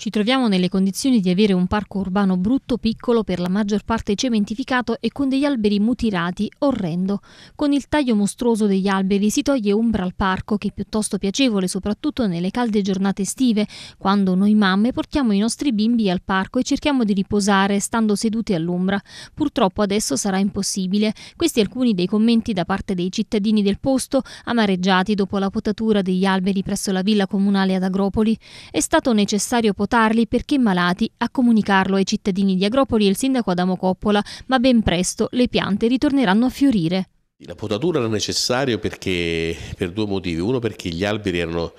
Ci troviamo nelle condizioni di avere un parco urbano brutto, piccolo, per la maggior parte cementificato e con degli alberi mutirati, orrendo. Con il taglio mostruoso degli alberi si toglie ombra al parco, che è piuttosto piacevole, soprattutto nelle calde giornate estive, quando noi mamme portiamo i nostri bimbi al parco e cerchiamo di riposare stando sedute all'ombra. Purtroppo adesso sarà impossibile. Questi alcuni dei commenti da parte dei cittadini del posto, amareggiati dopo la potatura degli alberi presso la villa comunale ad Agropoli. È stato necessario poter votarli perché malati, a comunicarlo ai cittadini di Agropoli e il sindaco Adamo Coppola, ma ben presto le piante ritorneranno a fiorire. La potatura era necessaria perché, per due motivi. Uno perché gli alberi erano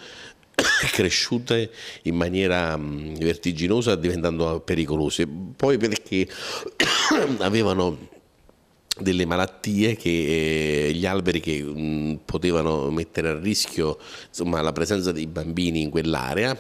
cresciute in maniera mm, vertiginosa diventando pericolose, poi perché avevano delle malattie che eh, gli alberi che mm, potevano mettere a rischio insomma, la presenza dei bambini in quell'area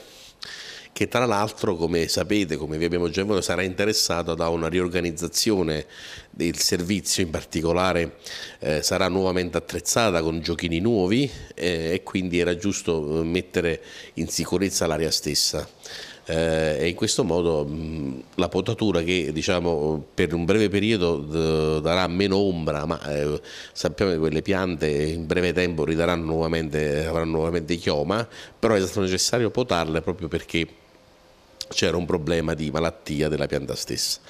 che tra l'altro, come sapete, come vi abbiamo già detto, sarà interessata da una riorganizzazione del servizio, in particolare eh, sarà nuovamente attrezzata con giochini nuovi eh, e quindi era giusto eh, mettere in sicurezza l'area stessa. Eh, e in questo modo mh, mm, la potatura che diciamo, per un breve periodo darà meno ombra, ma eh, sappiamo che quelle piante in breve tempo ridaranno nuovamente, avranno nuovamente chioma, però è stato necessario potarle proprio perché c'era un problema di malattia della pianta stessa.